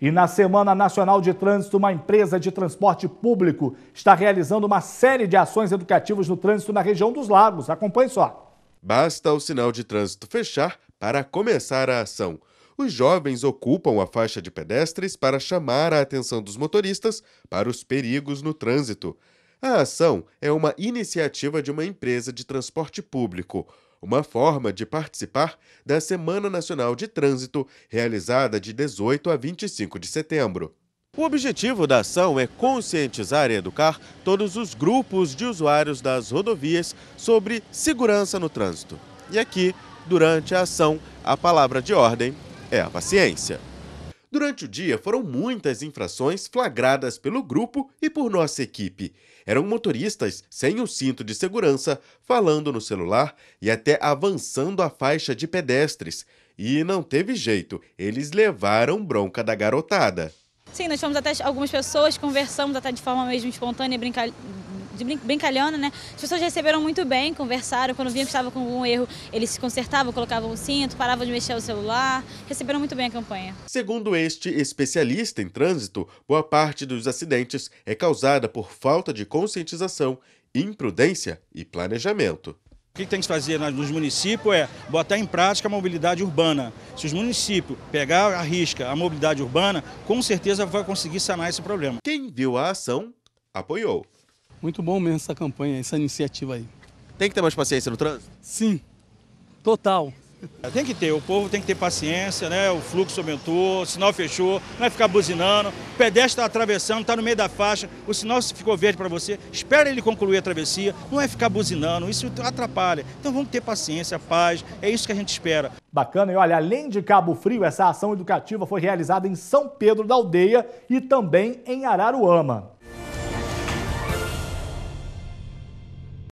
E na Semana Nacional de Trânsito, uma empresa de transporte público está realizando uma série de ações educativas no trânsito na região dos lagos. Acompanhe só. Basta o sinal de trânsito fechar para começar a ação. Os jovens ocupam a faixa de pedestres para chamar a atenção dos motoristas para os perigos no trânsito. A ação é uma iniciativa de uma empresa de transporte público uma forma de participar da Semana Nacional de Trânsito, realizada de 18 a 25 de setembro. O objetivo da ação é conscientizar e educar todos os grupos de usuários das rodovias sobre segurança no trânsito. E aqui, durante a ação, a palavra de ordem é a paciência. Durante o dia, foram muitas infrações flagradas pelo grupo e por nossa equipe. Eram motoristas sem o cinto de segurança, falando no celular e até avançando a faixa de pedestres. E não teve jeito, eles levaram bronca da garotada. Sim, nós fomos até algumas pessoas, conversamos até de forma mesmo espontânea, brinca de brincalhona, né? As pessoas receberam muito bem, conversaram. Quando vinham que estava com algum erro, eles se consertavam, colocavam o cinto, paravam de mexer o celular. Receberam muito bem a campanha. Segundo este especialista em trânsito, boa parte dos acidentes é causada por falta de conscientização, imprudência e planejamento. O que tem que fazer nos municípios é botar em prática a mobilidade urbana. Se os municípios pegar a risca a mobilidade urbana, com certeza vai conseguir sanar esse problema. Quem viu a ação apoiou. Muito bom mesmo essa campanha, essa iniciativa aí. Tem que ter mais paciência no trânsito? Sim, total. Tem que ter, o povo tem que ter paciência, né? O fluxo aumentou, o sinal fechou, não vai é ficar buzinando, o pedestre está atravessando, está no meio da faixa, o sinal ficou verde para você, espera ele concluir a travessia, não vai é ficar buzinando, isso atrapalha. Então vamos ter paciência, paz, é isso que a gente espera. Bacana, e olha, além de Cabo Frio, essa ação educativa foi realizada em São Pedro da Aldeia e também em Araruama.